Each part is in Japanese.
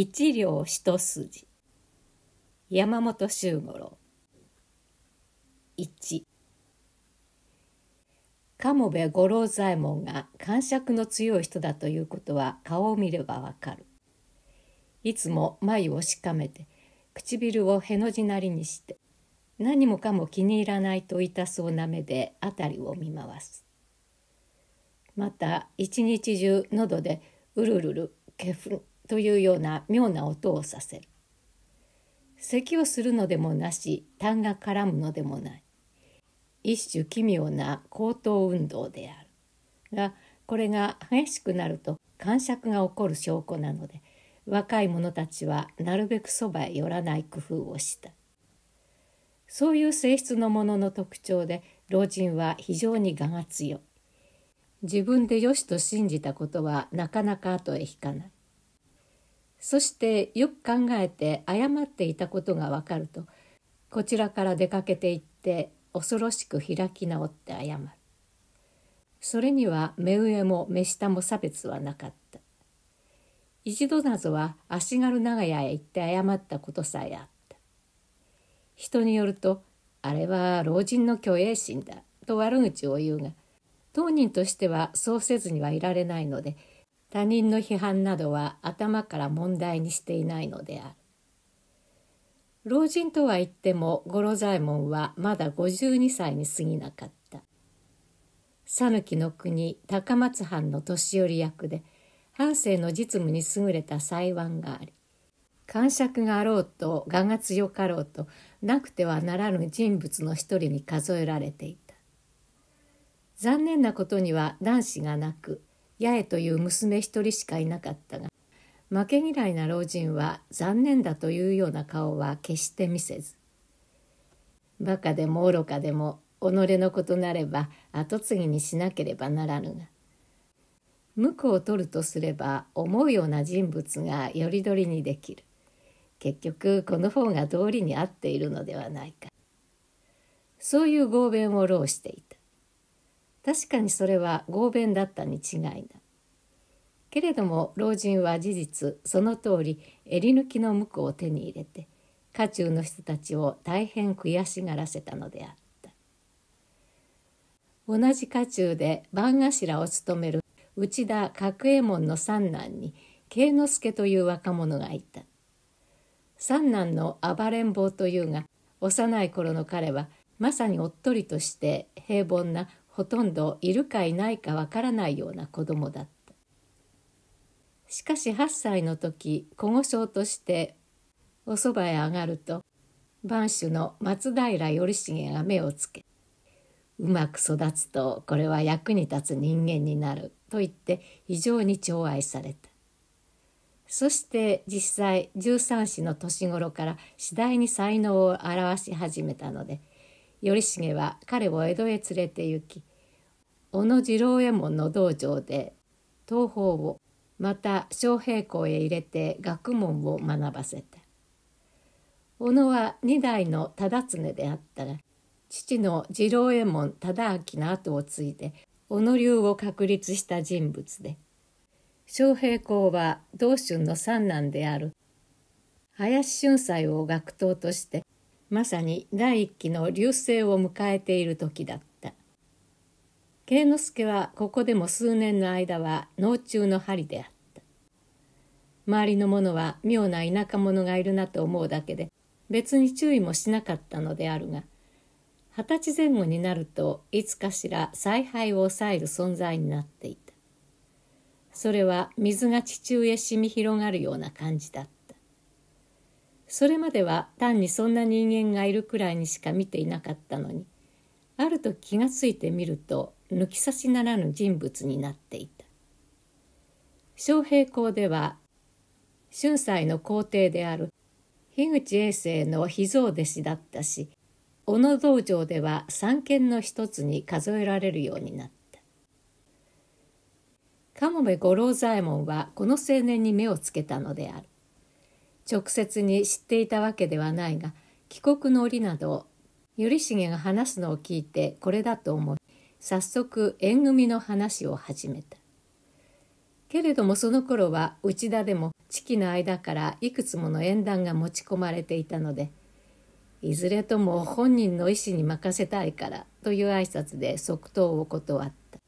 一両一筋山本周五郎1鴨部五郎左衛門が感触の強い人だということは顔を見ればわかるいつも眉をしかめて唇をへの字なりにして何もかも気に入らないと痛そうな目で辺りを見回すまた一日中喉でうるるるけふんというような妙な音をさせる咳をするのでもなし痰が絡むのでもない一種奇妙な高等運動であるがこれが激しくなると感触が起こる証拠なので若い者たちはなるべくそばへ寄らない工夫をしたそういう性質のものの特徴で老人は非常に我が強い自分で良しと信じたことはなかなか後へ引かないそしてよく考えて誤っていたことがわかるとこちらから出かけて行って恐ろしく開き直って謝るそれには目上も目下も差別はなかった一度なぞは足軽長屋へ行って謝ったことさえあった人によるとあれは老人の虚栄心だと悪口を言うが当人としてはそうせずにはいられないので他人の批判などは頭から問題にしていないのである老人とは言っても五郎左衛門はまだ52歳に過ぎなかった讃岐の国高松藩の年寄り役で藩政の実務に優れた裁判があり感触があろうと我が強かろうとなくてはならぬ人物の一人に数えられていた残念なことには男子がなく八重という娘一人しかいなかったが負け嫌いな老人は残念だというような顔は決して見せずバカでも愚かでも己のことなれば跡継ぎにしなければならぬが婿を取るとすれば思うような人物がよりどりにできる結局この方が道理に合っているのではないかそういう合弁を労していた確かにそれは合弁だったに違いないけれども老人は事実その通り襟抜きの婿を手に入れて家中の人たちを大変悔しがらせたのであった同じ家中で番頭を務める内田角右衛門の三男に慶之助という若者がいた三男の暴れん坊というが幼い頃の彼はまさにおっとりとして平凡なほとんどいるかいないかわからないような子供だった。しかし8歳の時保護賞としておそばへ上がると番主の松平頼重が目をつけ「うまく育つとこれは役に立つ人間になる」と言って非常に寵愛された。そして実際13子の年頃から次第に才能を表し始めたので頼重は彼を江戸へ連れて行き小野次郎右衛門の道場で東方をまた昌平校へ入れて学問を学ばせた小野は二代の忠常であったが父の次郎右衛門忠明の後を継いで小野流を確立した人物で昌平公は道春の三男である林春斎を学頭としてまさに第一期の隆盛を迎えている時だった。慶之助はここでも数年の間は脳中の針であった周りの者は妙な田舎者がいるなと思うだけで別に注意もしなかったのであるが二十歳前後になるといつかしら采配を抑える存在になっていたそれは水が地中へ染み広がるような感じだったそれまでは単にそんな人間がいるくらいにしか見ていなかったのにある時気がついてみると抜き差しならぬ人物になっていた昌平公では春斎の皇帝である樋口衛生の秘蔵弟子だったし小野道場では三権の一つに数えられるようになった鴨部五郎左衛門はこの青年に目をつけたのである直接に知っていたわけではないが帰国の折など頼重が話すのを聞いてこれだと思い早速縁組の話を始めたけれどもその頃は内田でも地期の間からいくつもの縁談が持ち込まれていたのでいずれとも本人の意思に任せたいからという挨拶で即答を断った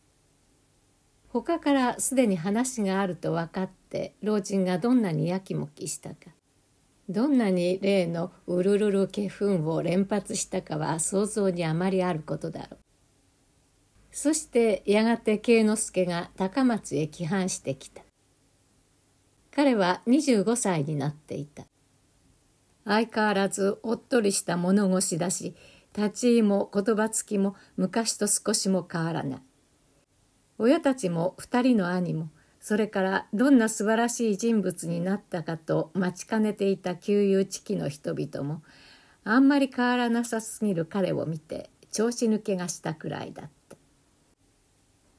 他からすでに話があると分かって老人がどんなにやきもきしたかどんなに例のうるるるけふんを連発したかは想像にあまりあることだろうそしてやがて慶之助が高松へ帰還してきた彼は25歳になっていた相変わらずおっとりした物腰だし立ち居も言葉つきも昔と少しも変わらない親たちも2人の兄もそれからどんな素晴らしい人物になったかと待ちかねていた旧友地域の人々もあんまり変わらなさすぎる彼を見て調子抜けがしたくらいだった。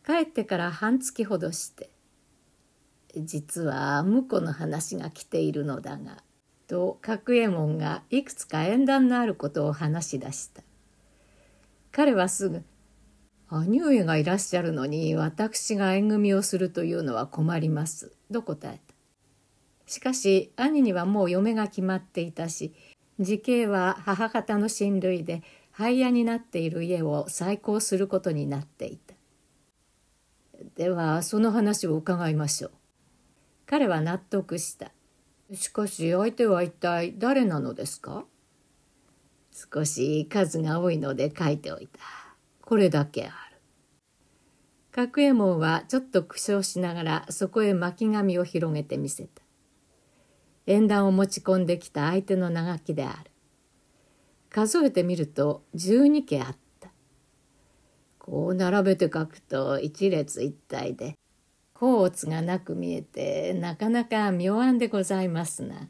帰ってから半月ほどして「実は婿の話が来ているのだが」と角右衛門がいくつか縁談のあることを話し出した彼はすぐ「兄上がいらっしゃるのに私が縁組をするというのは困ります」と答えたしかし兄にはもう嫁が決まっていたし時恵は母方の親類で廃屋になっている家を再興することになっていたではその話を伺いましょう。彼は納得した。しかし相手は一体誰なのですか少し数が多いので書いておいた。これだけある。角右衛門はちょっと苦笑しながらそこへ巻紙を広げてみせた。縁談を持ち込んできた相手の長きである。数えてみると12家あっこう並べて書くと一列一体で甲乙がなく見えてなかなか妙案でございますな。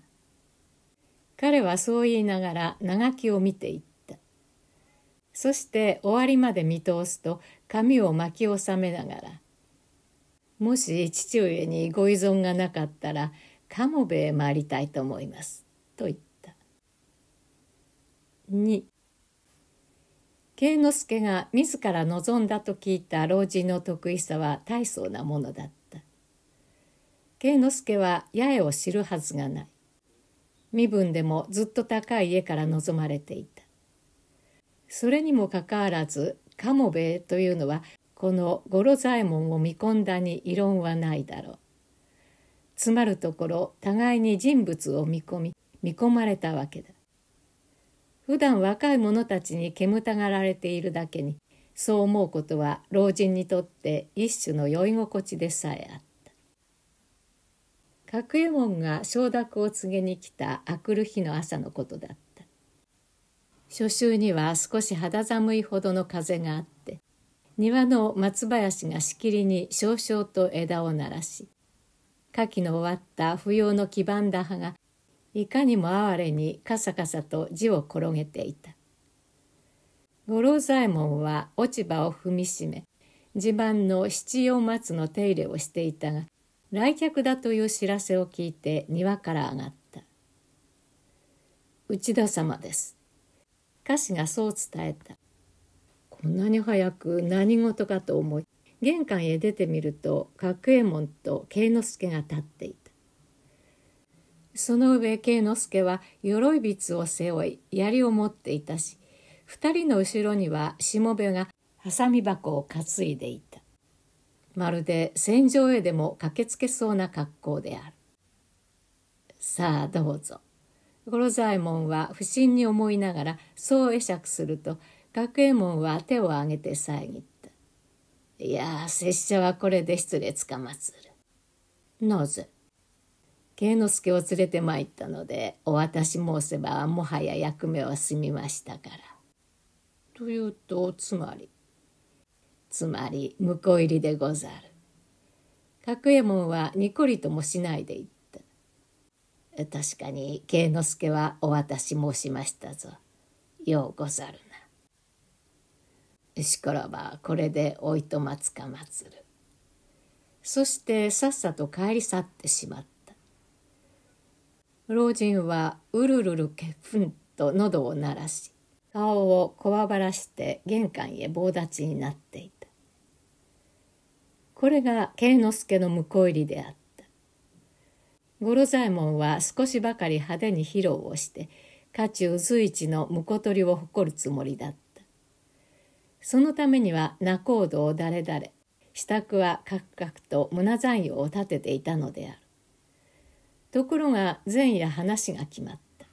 彼はそう言いながら長きを見ていった。そして終わりまで見通すと髪を巻き収めながら「もし父上にご依存がなかったらカモベへ参りたいと思います」と言った。慶之助が自ら望んだと聞いた老人の得意さは大層なものだった慶之助は八重を知るはずがない身分でもずっと高い家から望まれていたそれにもかかわらず鴨兵というのはこの五郎左衛門を見込んだに異論はないだろう詰まるところ互いに人物を見込み見込まれたわけだ普段若い者たちに煙たがられているだけにそう思うことは老人にとって一種の酔い心地でさえあった角右衛門が承諾を告げに来た明くる日の朝のことだった初秋には少し肌寒いほどの風があって庭の松林がしきりに少々と枝を鳴らし夏季の終わった不要の黄ばんだ葉がいかにも哀れにカサカサと字を転げていた五郎左衛門は落ち葉を踏みしめ地盤の七葉松の手入れをしていたが来客だという知らせを聞いて庭から上がった「内田様です」歌詞がそう伝えたこんなに早く何事かと思い玄関へ出てみると角右衛門と慶之助が立っていたその上慶之助は鎧びを背負い槍を持っていたし2人の後ろにはしもべがはさみ箱を担いでいたまるで戦場へでも駆けつけそうな格好であるさあどうぞ五郎左衛門は不審に思いながらそう会釈すると学右衛門は手を挙げて遮った「いや拙者はこれで失礼つかまつる」なぜ慶之助を連れて参ったのでお渡し申せばもはや役目は済みましたから。というとつまりつまり婿入りでござる。角右衛門はにこりともしないで言った。確かに慶之助はお渡し申しましたぞ。ようござるな。しからばこれでおいとまつかまつる。そしてさっさと帰り去ってしまった。老人はうるるるけふんと喉を鳴らし顔をこわばらして玄関へ棒立ちになっていたこれが慶之助の婿入りであった五郎左衛門は少しばかり派手に披露をして家中随一の婿取りを誇るつもりだったそのためには仲人を誰々支度はカクカクと胸残用を立てていたのであるところが前夜話が決まった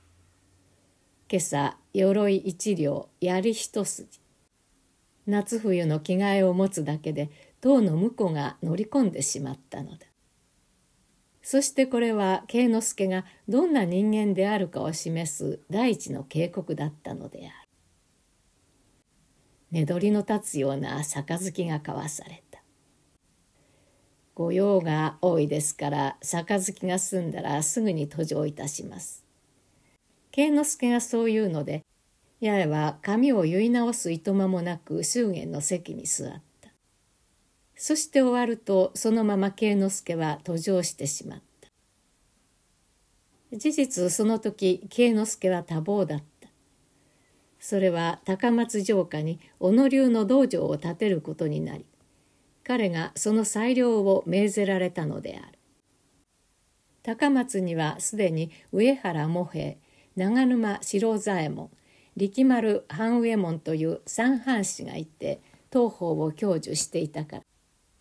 今朝鎧一両槍一筋夏冬の着替えを持つだけで塔の婿が乗り込んでしまったのだそしてこれは慶之助がどんな人間であるかを示す第一の警告だったのである。寝取りの立つような杯が交わされた。御用が多いですから杯が済んだらすぐに途上いたします。慶之助がそう言うので八重は髪を結い直すいとまもなく祝言の席に座った。そして終わるとそのまま慶之助は途上してしまった。事実その時慶之助は多忙だった。それは高松城下に小野流の道場を建てることになり彼がその裁量を命ぜられたのである高松にはすでに上原茂平長沼白左衛門力丸半右衛門という三藩士がいて当方を享受していたから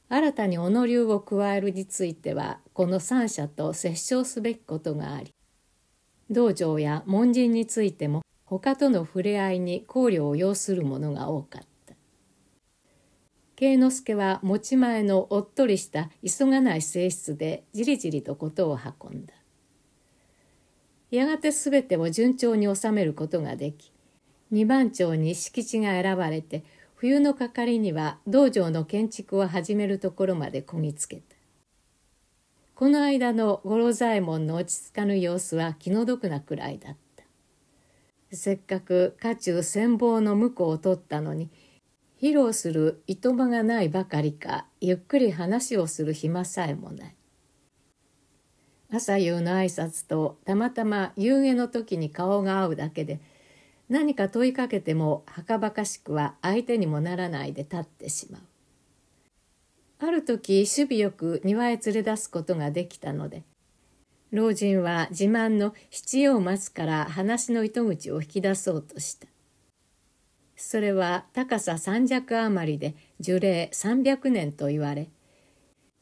新たに小野流を加えるについてはこの三者と折衝すべきことがあり道場や門人についても他との触れ合いに考慮を要するものが多かった。慶之助は持ち前のおっとりした急がない性質でじりじりと事を運んだやがて全てを順調に収めることができ二番町に敷地が選ばれて冬の係りには道場の建築を始めるところまでこぎつけたこの間の五郎左衛門の落ち着かぬ様子は気の毒なくらいだったせっかく家中羨望の婿を取ったのに披露するいとまがないばかりかゆっくり話をする暇さえもない朝夕の挨拶とたまたま夕げの時に顔が合うだけで何か問いかけてもはかばかしくは相手にもならないで立ってしまうある時守備よく庭へ連れ出すことができたので老人は自慢の七葉松から話の糸口を引き出そうとしたそれは高さ3尺余りで樹齢300年と言われ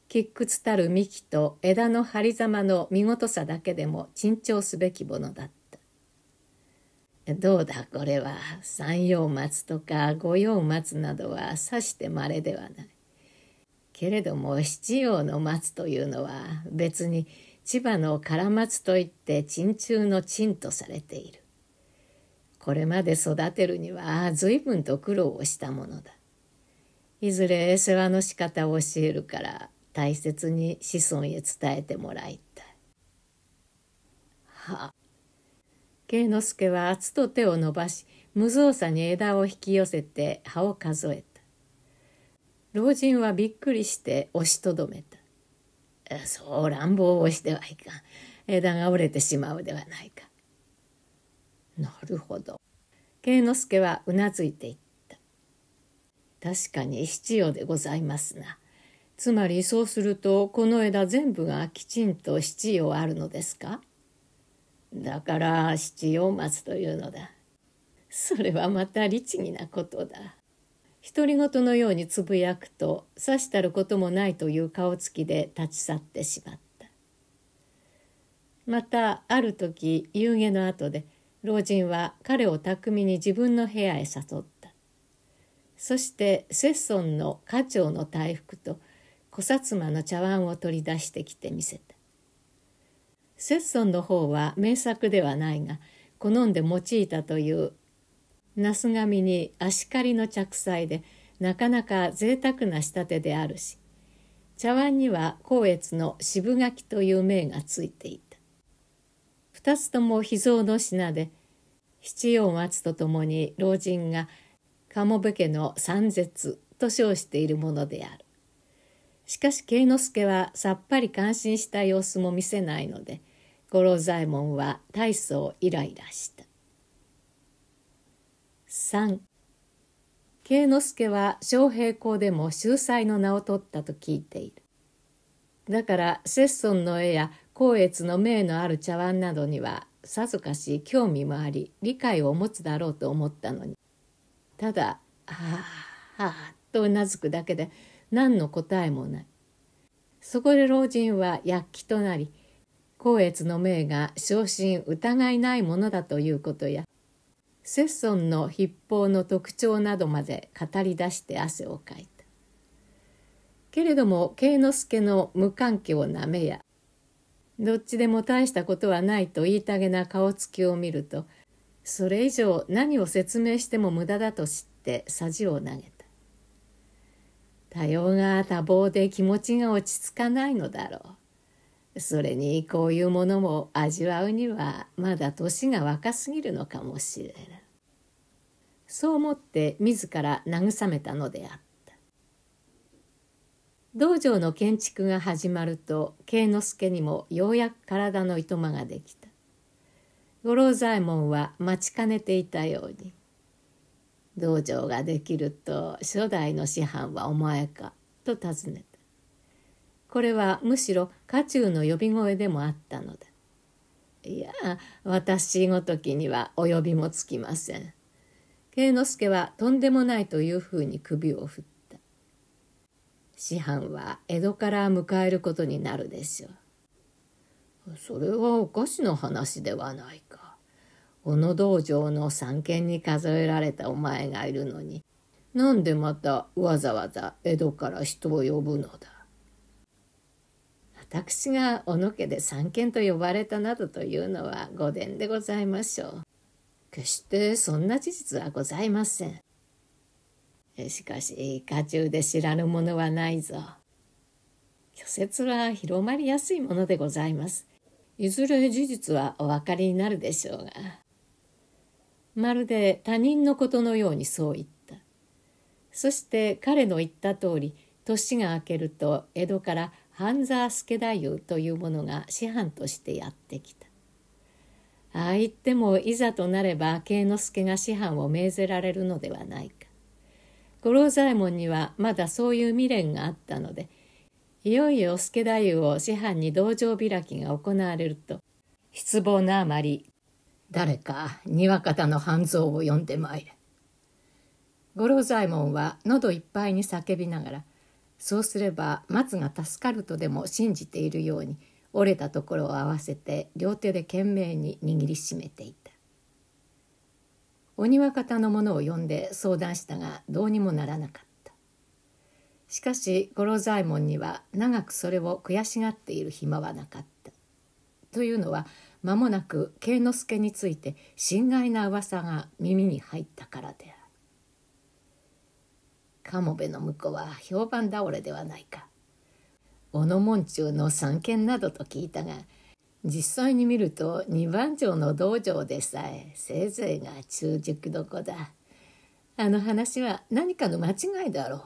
吉屈たる幹と枝の張りざまの見事さだけでも珍重すべきものだったどうだこれは三葉松とか五葉松などはさしてまれではないけれども七葉の松というのは別に千葉の唐松といって珍中の珍とされているこれまで育てるには随分と苦労をしたものだいずれ世話の仕方を教えるから大切に子孫へ伝えてもらいたいはあ慶之助は厚と手を伸ばし無造作に枝を引き寄せて葉を数えた老人はびっくりして押しとどめたそう乱暴をしてはいかん枝が折れてしまうではないなるほど。慶之助はうなずいていった。確かに七葉でございますな。つまりそうするとこの枝全部がきちんと七葉あるのですかだから七葉松というのだ。それはまた律儀なことだ。独り言のようにつぶやくとさしたることもないという顔つきで立ち去ってしまった。またある時夕げの後で老人は彼を巧みに自分の部屋へ誘ったそしてセッソンの家長の大福と小薩摩の茶碗を取り出してきて見せたセッソンの方は名作ではないが好んで用いたというナス紙に足刈りの着彩でなかなか贅沢な仕立てであるし茶碗には光悦の渋柿という銘がついていた。2つとも秘蔵の品で七葉松とともに老人が鴨部家の三絶と称しているものであるしかし慶之助はさっぱり感心した様子も見せないので五郎左衛門は大層イライラした3慶之助は昌平公でも秀才の名を取ったと聞いているだから摂孫の絵や光悦の名のある茶碗などにはさぞかし興味もあり理解を持つだろうと思ったのにただ「はあはあ」とうなずくだけで何の答えもないそこで老人は躍起となり光悦の命が昇進疑いないものだということや摂尊の筆法の特徴などまで語り出して汗をかいたけれども慶之助の無関係をなめやどっちでも大したことはないと言いたげな顔つきを見ると、それ以上何を説明しても無駄だと知ってさじを投げた。多様が多忙で気持ちが落ち着かないのだろう。それにこういうものも味わうにはまだ年が若すぎるのかもしれない。そう思って自ら慰めたのであった。道場の建築が始まると慶之助にもようやく体のいとまができた五郎左衛門は待ちかねていたように「道場ができると初代の師範はお前か」と尋ねたこれはむしろ家中の呼び声でもあったのだいや私ごときにはお呼びもつきません慶之助はとんでもないというふうに首を振った師範は江戸から迎えることになるでしょう。それはおかしな話ではないか。小野道場の三軒に数えられたお前がいるのに、なんでまたわざわざ江戸から人を呼ぶのだ。私が小野家で三軒と呼ばれたなどというのは御殿でございましょう。決してそんな事実はございません。しかし家中で知らぬものはないぞ。虚説は広まりやすいものでございます。いずれ事実はお分かりになるでしょうが。まるで他人のことのようにそう言った。そして彼の言った通り、年が明けると江戸から半沢助太夫というものが師範としてやってきた。ああ言ってもいざとなれば慶之助が師範を命ぜられるのではない五郎左衛門にはまだそういう未練があったのでいよいよ助太夫を師範に道場開きが行われると失望のあまり「誰かにわかたの半蔵を呼んでまいれ」五郎左衛門は喉いっぱいに叫びながらそうすれば松が助かるとでも信じているように折れたところを合わせて両手で懸命に握りしめていた。鬼は方の者を呼んで相談したがどうにもならなかったしかし五郎左衛門には長くそれを悔しがっている暇はなかったというのは間もなく慶之助について心外な噂が耳に入ったからである鴨部の婿は評判倒れではないか小野門中の三軒などと聞いたが実際に見ると二番町の道場でさえせいぜいが中熟どこだあの話は何かの間違いだろ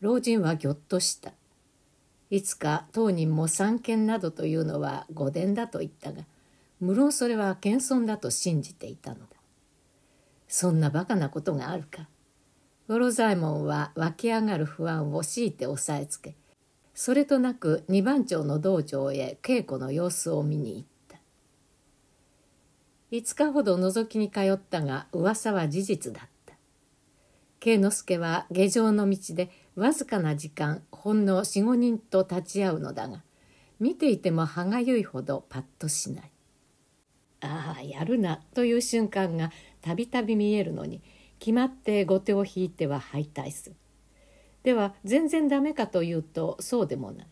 う老人はぎょっとしたいつか当人も三権などというのは御殿だと言ったが無論それは謙遜だと信じていたのだそんなバカなことがあるか五郎左衛門は湧き上がる不安を強いて押さえつけそれとなく二番町の道場へ稽古の様子を見に行った5日ほど覗きに通ったが噂は事実だった圭之助は下城の道でわずかな時間ほんの四五人と立ち会うのだが見ていても歯がゆいほどパッとしないああやるなという瞬間がたびたび見えるのに決まって後手を引いては敗退するでは全然ダメかというとそうでもない。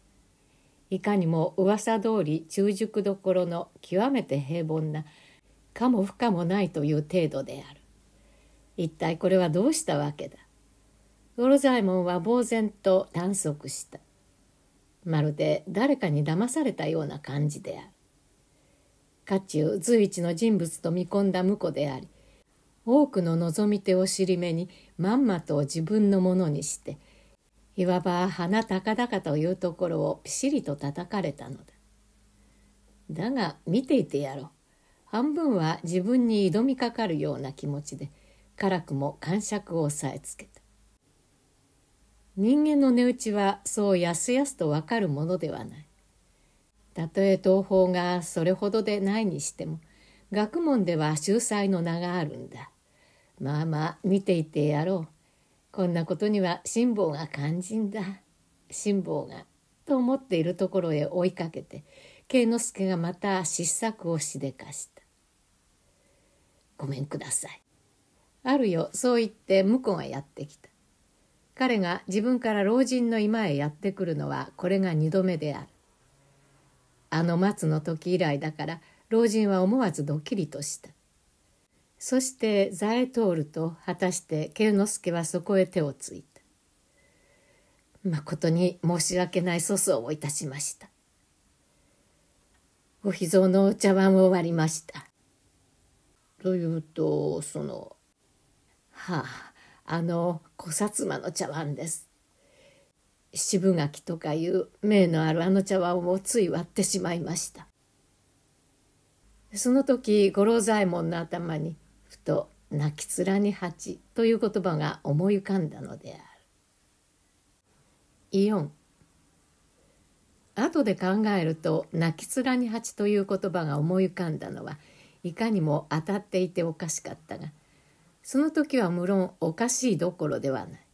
いかにも噂通り中熟どころの極めて平凡なかも不可もないという程度である。一体これはどうしたわけだ五郎左衛門は呆然と探索した。まるで誰かに騙されたような感じである。家中随一の人物と見込んだ婿であり多くの望み手を尻目にまんまと自分のものにしていわば鼻高々というところをピシリと叩かれたのだ。だが見ていてやろう。半分は自分に挑みかかるような気持ちで辛くも感触を押さえつけた。人間の値打ちはそうやすやすとわかるものではない。たとえ東方がそれほどでないにしても学問では秀才の名があるんだ。まあまあ見ていてやろう。こんなことには辛抱が肝心だ辛抱が」と思っているところへ追いかけて慶之助がまた失策をしでかした「ごめんください」あるよそう言って婿がやってきた彼が自分から老人の居間へやってくるのはこれが二度目であるあの松の時以来だから老人は思わずドキリとしたそして座へ通ると果たして慶之助はそこへ手をついた。誠に申し訳ない粗相をいたしました。お秘蔵のお茶碗を割りました。というとそのはああの小薩摩の茶碗です。渋柿とかいう名のあるあの茶碗をつい割ってしまいました。その時五郎左衛門の頭にと泣き面に蜂という言葉が思い浮かんだのである。イオン後で考えると「泣き面に蜂」という言葉が思い浮かんだのはいかにも当たっていておかしかったがその時は無論おかしいどころではない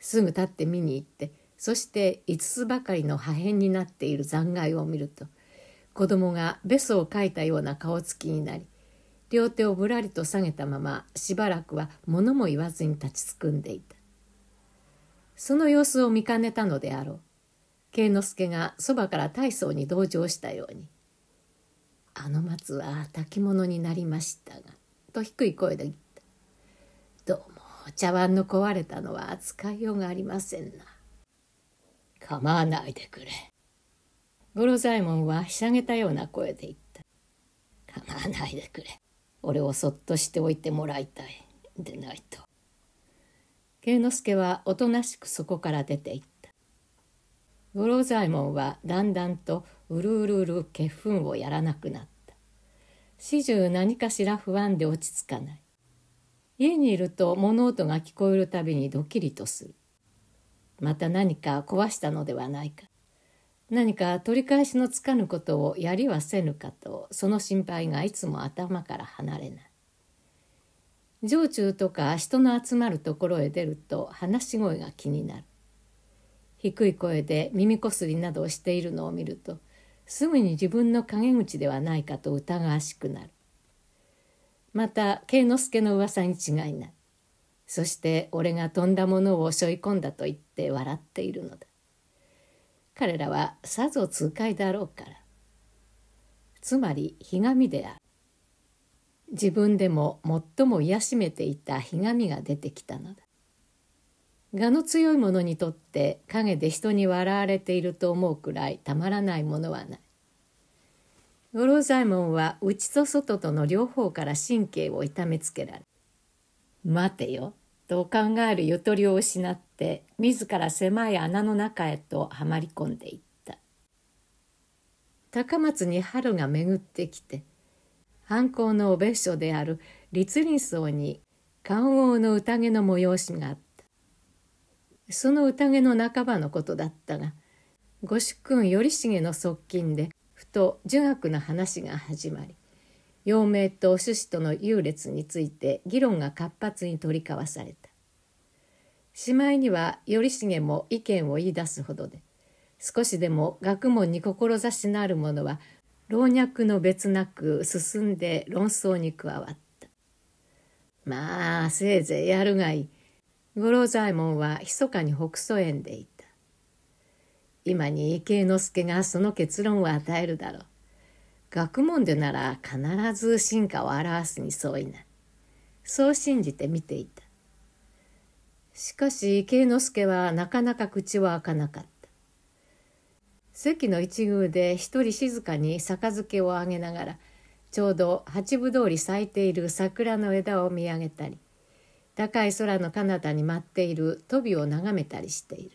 すぐ立って見に行ってそして5つばかりの破片になっている残骸を見ると子供がベソを描いたような顔つきになり両手をぶらりと下げたまましばらくは物も言わずに立ちすくんでいたその様子を見かねたのであろう慶之助がそばから大層に同情したように「あの松は炊き物になりましたが」と低い声で言った「どうも茶碗の壊れたのは扱いようがありませんな」「構わないでくれ」五郎左衛門はひしゃげたような声で言った。構わないでくれ。俺をそっとしておいてもらいたいでないと慶之助はおとなしくそこから出ていった五郎左衛門はだんだんとうるうるうる欠憤をやらなくなった始終何かしら不安で落ち着かない家にいると物音が聞こえるたびにドキリとするまた何か壊したのではないか何か取り返しのつかぬことをやりはせぬかとその心配がいつも頭から離れない城中とか人の集まるところへ出ると話し声が気になる低い声で耳こすりなどをしているのを見るとすぐに自分の陰口ではないかと疑わしくなるまた慶之助の噂に違いないそして俺が飛んだものを背負い込んだと言って笑っているのだ彼らはさぞ痛快だろうからつまりひがみである自分でも最も癒しめていたひがみが出てきたのだがの強い者にとって陰で人に笑われていると思うくらいたまらないものはない五郎左衛門は内と外との両方から神経を痛めつけられ「待てよ」と考えるゆとりを失ってして自ら狭い穴の中へとはまり込んでいった高松に春が巡ってきて藩校のお別所である立林荘に漢王の宴の催しがあったその宴の半ばのことだったが御主君頼重の側近でふと儒学の話が始まり陽明と趣旨との優劣について議論が活発に取り交わされたしまいには頼重も意見を言い出すほどで少しでも学問に志のある者は老若の別なく進んで論争に加わったまあせいぜいやるがいい五郎左衛門は密かに北曽縁でいた今に池之助がその結論を与えるだろう学問でなら必ず進化を表すに相違ないそう信じて見ていたしかし慶之助はなかなか口は開かなかった。席の一宮で一人静かに杯をあげながらちょうど八分通り咲いている桜の枝を見上げたり高い空の彼方に舞っているトびを眺めたりしている。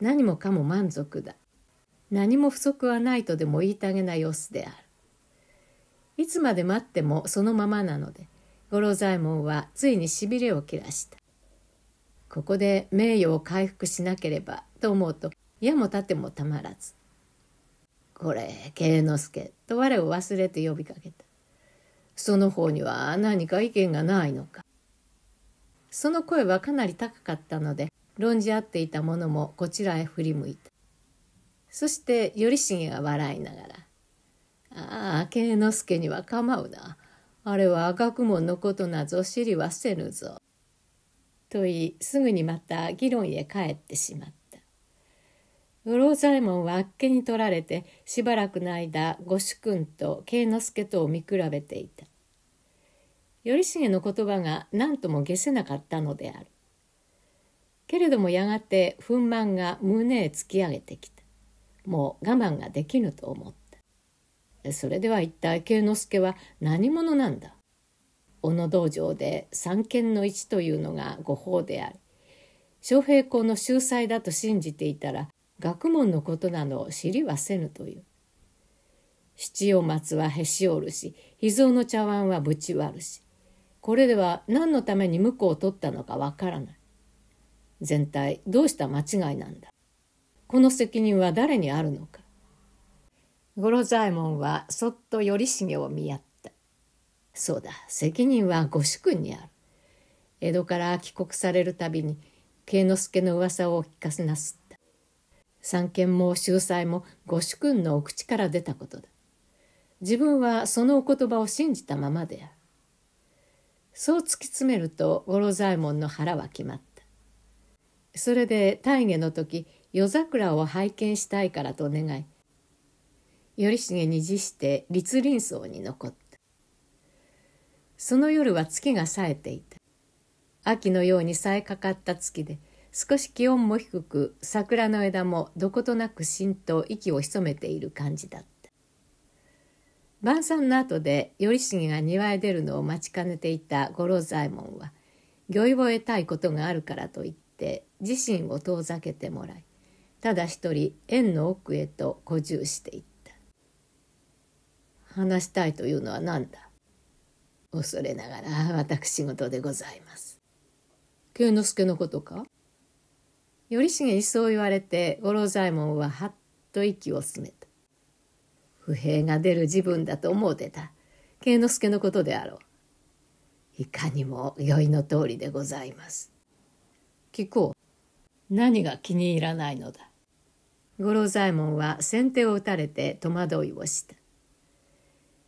何もかも満足だ。何も不足はないとでも言いたげな様子である。いつまで待ってもそのままなので五郎左衛門はついにしびれを切らしたここで名誉を回復しなければと思うと矢も盾もたまらず「これ慶之助」と我を忘れて呼びかけたその方には何か意見がないのかその声はかなり高かったので論じ合っていたものもこちらへ振り向いたそして頼重が笑いながら「ああ慶之助には構うなあれは赤問のことなぞ知りはせぬぞ」言いすぐにまた議論へ帰ってしまった。五郎左衛門はあっけに取られてしばらくの間御主君と慶之助とを見比べていた。頼重の言葉が何とも下せなかったのである。けれどもやがて憤懣が胸へ突き上げてきた。もう我慢ができぬと思った。それでは一体慶之助は何者なんだ小野道場で三権の一というのが御法である昌平校の秀才だと信じていたら学問のことなど知りはせぬという七葉松はへし折るし秘蔵の茶碗はぶち割るしこれでは何のために婿を取ったのかわからない全体どうした間違いなんだこの責任は誰にあるのか五郎左衛門はそっと頼重を見やったそうだ責任はご主君にある江戸から帰国されるたびに慶之助の噂をお聞かせなすった三権も秀才も御主君のお口から出たことだ自分はそのお言葉を信じたままであるそう突き詰めると五郎左衛門の腹は決まったそれで大下の時夜桜を拝見したいからと願い頼重に辞して栗林荘に残ったその夜は月が冴えていた。秋のように冴えかかった月で、少し気温も低く、桜の枝もどことなく浸透、息を潜めている感じだった。晩餐の後で、頼重が庭へ出るのを待ちかねていた五郎左衛門は、御意を得たいことがあるからと言って、自身を遠ざけてもらい、ただ一人、縁の奥へと居住していった。話したいというのは何だ恐れながら私事でございます。久之助のことか頼重にそう言われて五郎左衛門ははっと息を詰めた。不平が出る自分だと思うてた慶之助のことであろう。いかにも酔いの通りでございます。聞こう。何が気に入らないのだ。五郎左衛門は先手を打たれて戸惑いをした。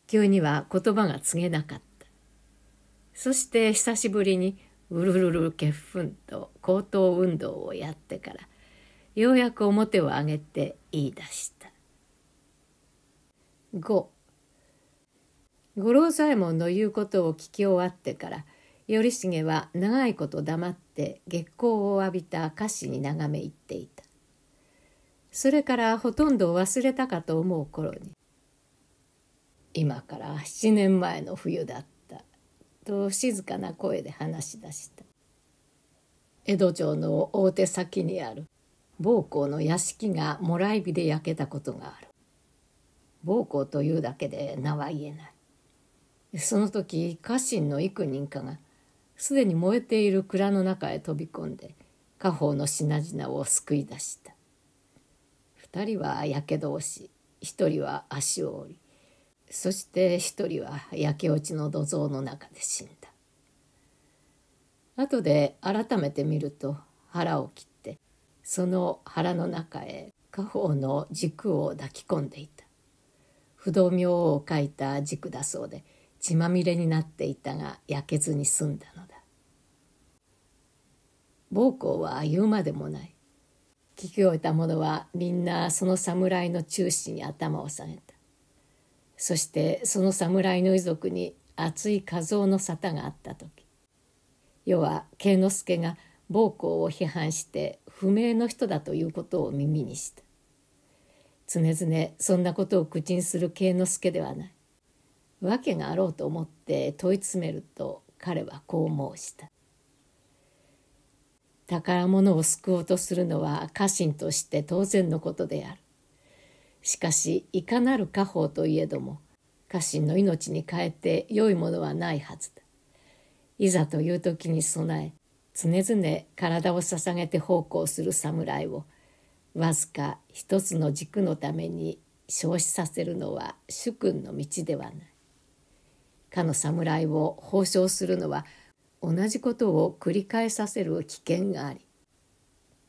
急には言葉が告げなかった。そして久しぶりにうるるる血奮と高等運動をやってからようやく表を上げて言い出した5五郎左衛門の言うことを聞き終わってから頼重は長いこと黙って月光を浴びた歌詞に眺め入っていたそれからほとんど忘れたかと思う頃に今から7年前の冬だったと静かな声で話し出した江戸城の大手先にある奉行の屋敷がもらい火で焼けたことがある暴行というだけで名は言えないその時家臣の幾人かがすでに燃えている蔵の中へ飛び込んで家宝の品々を救い出した二人はやけどをし一人は足を折りそして一人は焼け落ちの土蔵の中で死んだ後で改めて見ると腹を切ってその腹の中へ家宝の軸を抱き込んでいた不動明王を書いた軸だそうで血まみれになっていたが焼けずに済んだのだ暴行は言うまでもない聞き終えた者はみんなその侍の中心に頭を下げたそしてその侍の遺族に熱い和夫の沙汰があった時世は慶之助が暴行を批判して不明の人だということを耳にした常々そんなことを口にする慶之助ではない訳があろうと思って問い詰めると彼はこう申した宝物を救おうとするのは家臣として当然のことであるしかしいかなる家宝といえども家臣の命に代えて良いものはないはずだいざという時に備え常々体を捧げて奉公する侍をわずか一つの軸のために消死させるのは主君の道ではないかの侍を褒賞するのは同じことを繰り返させる危険があり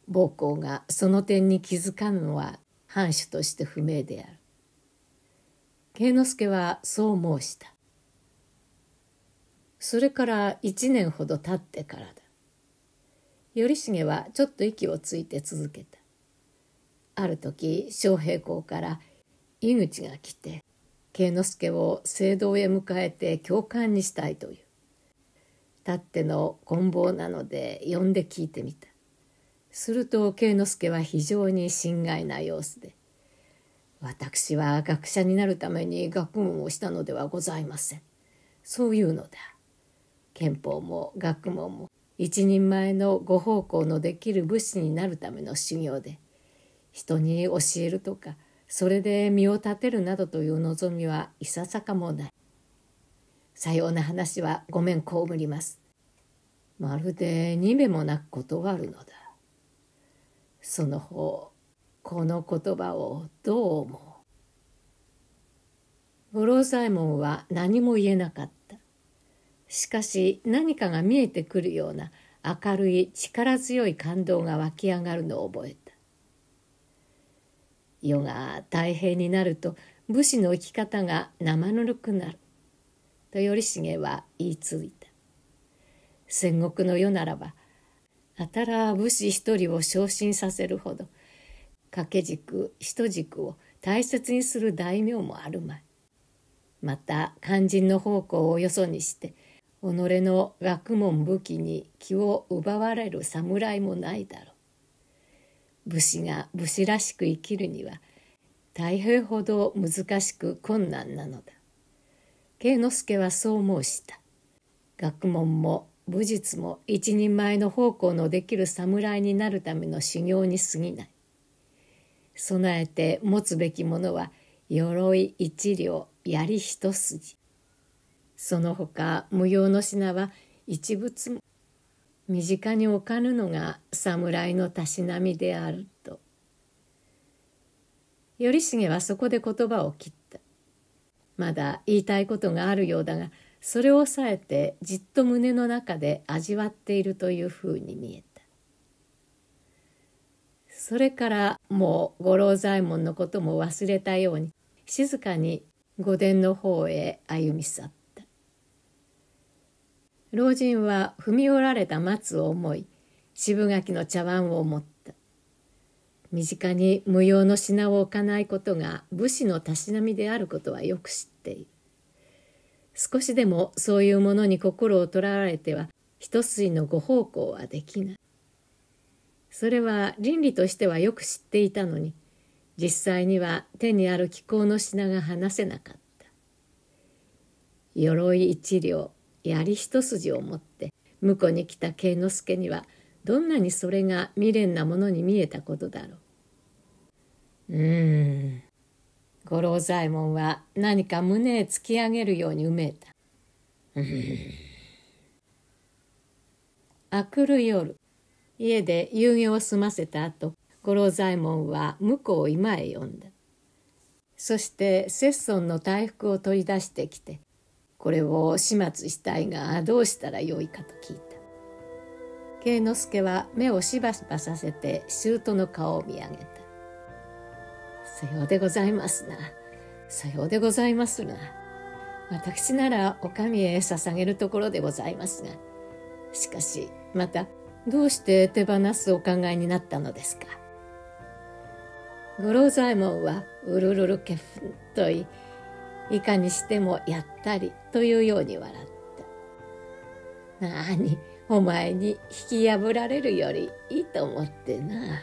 暴行がその点に気づかぬのは藩主として不明である。慶之助はそう申した。それから一年ほど経ってからだ。頼重はちょっと息をついて続けた。ある時昌平公から井口が来て慶之助を聖堂へ迎えて教官にしたいという。たっての棍棒なので呼んで聞いてみた。すると慶之助は非常に心外な様子で「私は学者になるために学問をしたのではございません」そういうのだ。憲法も学問も一人前のご奉公のできる武士になるための修行で人に教えるとかそれで身を立てるなどという望みはいささかもない。さような話はごめんこうむります。まるでに目もなく断るのだ。その方この言葉をどう思う五郎左衛門は何も言えなかったしかし何かが見えてくるような明るい力強い感動が湧き上がるのを覚えた世が大変になると武士の生き方が生ぬるくなると頼重は言いついた。戦国の世ならばあたら武士一人を昇進させるほど掛け軸人軸を大切にする大名もあるまいまた肝心の方向をよそにして己の学問武器に気を奪われる侍もないだろう武士が武士らしく生きるには大変ほど難しく困難なのだ慶之助はそう申した学問も武術も一人前の奉公のできる侍になるための修行に過ぎない備えて持つべきものは鎧一両槍一筋その他無用の品は一物も身近に置かぬのが侍のたしなみであると頼重はそこで言葉を切ったまだ言いたいことがあるようだがそれを抑えてじっと胸の中で味わっているというふうに見えたそれからもう五郎左衛門のことも忘れたように静かに御殿の方へ歩み去った老人は踏み折られた松を思い渋柿の茶碗を持った身近に無用の品を置かないことが武士のたしなみであることはよく知っている少しでもそういうものに心をとらわれては一筋のご奉公はできないそれは倫理としてはよく知っていたのに実際には手にある気候の品が話せなかった鎧一両槍一筋を持って婿に来た慶之助にはどんなにそれが未練なものに見えたことだろううーん五郎左衛門は何か胸へ突き上げるようにうめいた。あくる夜家で遊戯を済ませた後五郎左衛門は婿を今へ呼んだそして節損の大福を取り出してきてこれを始末したいがどうしたらよいかと聞いた慶之助は目をしばしばさせて舅の顔を見上げたさようでございますな。さようでございますな。私ならお上へ捧げるところでございますが、しかし、また、どうして手放すお考えになったのですか。五郎左衛門は、うるるるけふんとい、いかにしてもやったりというように笑った。なあに、お前に引き破られるよりいいと思ってな。